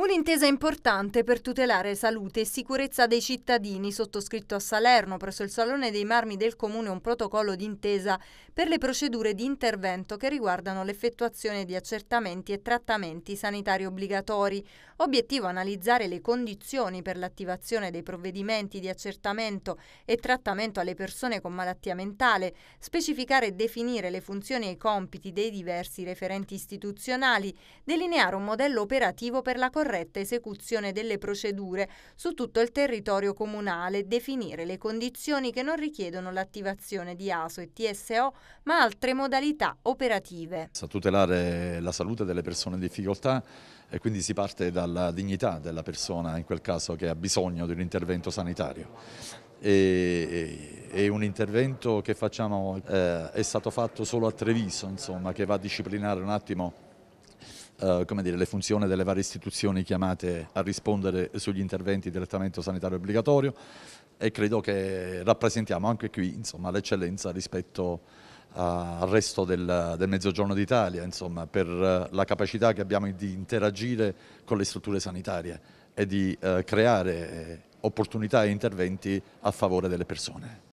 Un'intesa importante per tutelare salute e sicurezza dei cittadini, sottoscritto a Salerno presso il Salone dei Marmi del Comune un protocollo d'intesa per le procedure di intervento che riguardano l'effettuazione di accertamenti e trattamenti sanitari obbligatori. Obiettivo analizzare le condizioni per l'attivazione dei provvedimenti di accertamento e trattamento alle persone con malattia mentale, specificare e definire le funzioni e i compiti dei diversi referenti istituzionali, delineare un modello operativo per la correzione corretta esecuzione delle procedure su tutto il territorio comunale, definire le condizioni che non richiedono l'attivazione di ASO e TSO, ma altre modalità operative. A tutelare la salute delle persone in difficoltà e quindi si parte dalla dignità della persona in quel caso che ha bisogno di un intervento sanitario. E, e, e, un intervento che facciamo eh, è stato fatto solo a Treviso, insomma, che va a disciplinare un attimo eh, dire, le funzioni delle varie istituzioni chiamate a rispondere sugli interventi del trattamento sanitario obbligatorio e credo che rappresentiamo anche qui l'eccellenza rispetto al resto del, del mezzogiorno d'Italia per eh, la capacità che abbiamo di interagire con le strutture sanitarie e di eh, creare eh, opportunità e interventi a favore delle persone.